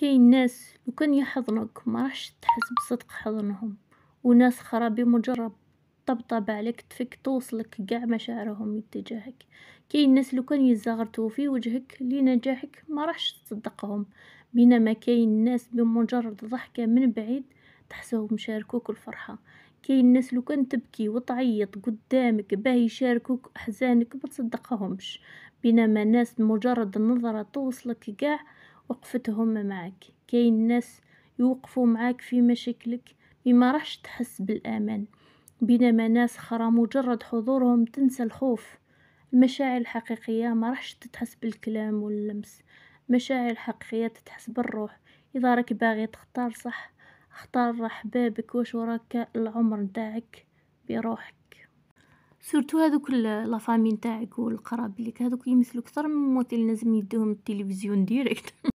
كاين ناس لو كان يحضنك ما راحش تحس بصدق حضنهم وناس خرا بمجرد طبطب على كتفك توصلك كاع مشاعرهم تجاهك كاين ناس لو كان يزغرتو في وجهك لنجاحك ما راحش تصدقهم بينما كاين ناس بمجرد ضحكه من بعيد تحسهم شاركوك الفرحه كاين ناس لو كان تبكي وتعيط قدامك باه يشاركوك احزانك ما تصدقهمش بينما ناس مجرد النظره توصلك كاع وقفتهم معك كاين ناس يوقفوا معاك في مشاكلك بما راحش تحس بالامان بينما ناس خرى مجرد حضورهم تنسى الخوف المشاعر الحقيقيه ما راحش تتحس بالكلام واللمس المشاعر الحقيقيه تتحس بالروح اذا راك باغي تختار صح اختار راح بابك واش وراك العمر نتاعك بروحك سورتو هذوك لافامي نتاعك والقراب ليك هذوك يمثلوا اكثر من ممثل لازم يديهم التلفزيون ديريكت